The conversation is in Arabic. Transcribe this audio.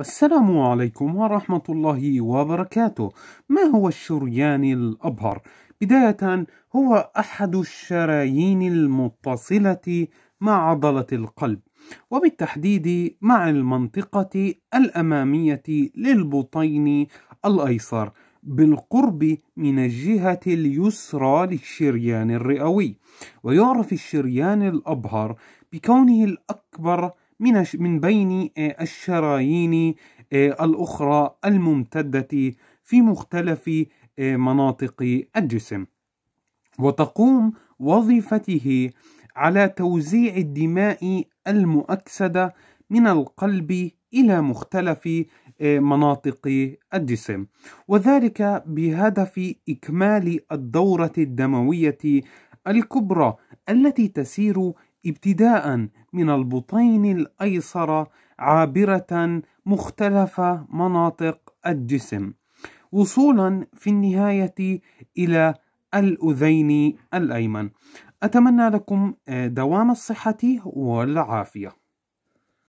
السلام عليكم ورحمة الله وبركاته ما هو الشريان الأبهر؟ بداية هو أحد الشرايين المتصلة مع عضلة القلب وبالتحديد مع المنطقة الأمامية للبطين الأيسر بالقرب من الجهة اليسرى للشريان الرئوي ويعرف الشريان الأبهر بكونه الأكبر من من بين آه، الشرايين آه، الأخرى الممتدة في مختلف آه، مناطق الجسم وتقوم وظيفته على توزيع الدماء المؤكسدة من القلب إلى مختلف مناطق الجسم وذلك بهدف إكمال الدورة الدموية الكبرى التي تسير ابتداء من البطين الأيسر عابرة مختلف مناطق الجسم وصولا في النهاية إلى الأذين الأيمن أتمنى لكم آه، دوام الصحة والعافية